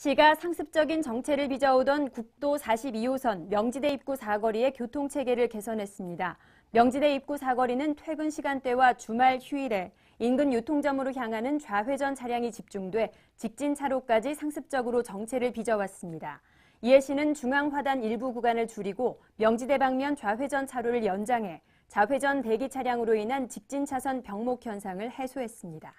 시가 상습적인 정체를 빚어오던 국도 42호선 명지대 입구 사거리의 교통체계를 개선했습니다. 명지대 입구 사거리는 퇴근 시간대와 주말 휴일에 인근 유통점으로 향하는 좌회전 차량이 집중돼 직진 차로까지 상습적으로 정체를 빚어왔습니다. 이에 시는 중앙화단 일부 구간을 줄이고 명지대 방면 좌회전 차로를 연장해 좌회전 대기 차량으로 인한 직진 차선 병목 현상을 해소했습니다.